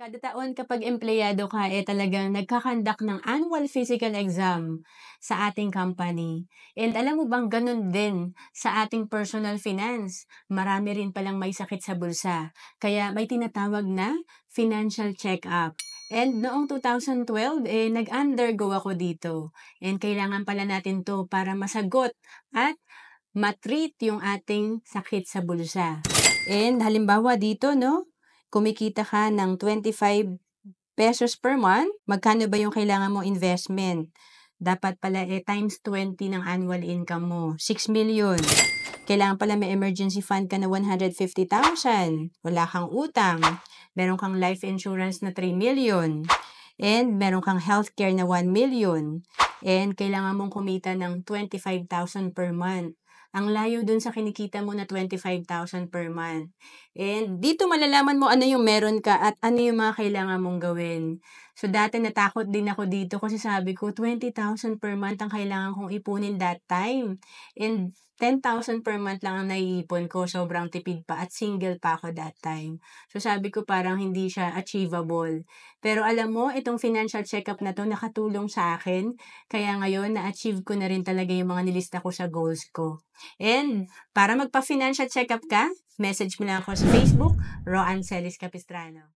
Kada taon kapag empleyado ka, eh talagang nagkakandak ng annual physical exam sa ating company. And alam mo bang ganun din sa ating personal finance? Marami rin palang may sakit sa bulsa. Kaya may tinatawag na financial check-up. And noong 2012, eh, nag-undergo ako dito. And kailangan pala natin to para masagot at matreat yung ating sakit sa bulsa. And halimbawa dito, no? kumikita ka ng 25 pesos per month, magkano ba yung kailangan mong investment? Dapat pala eh, times 20 ng annual income mo. 6 million. Kailangan pala may emergency fund ka na 150,000. Wala kang utang. Meron kang life insurance na 3 million. And meron kang healthcare na 1 million. And kailangan mong kumita ng 25,000 per month. Ang layo dun sa kinikita mo na 25,000 per month. And dito malalaman mo ano yung meron ka at ano yung mga kailangan mong gawin. So, dati natakot din ako dito kasi sabi ko, 20,000 per month ang kailangan kong ipunin that time. And 10,000 per month lang ang naiipon ko. Sobrang tipid pa at single pa ako that time. So, sabi ko parang hindi siya achievable. Pero alam mo, itong financial checkup na to nakatulong sa akin. Kaya ngayon, na-achieve ko na rin talaga yung mga nilista ko sa goals ko. And para magpa-financial checkup ka, message mo lang ako sa Facebook, Roan Celis Capistrano.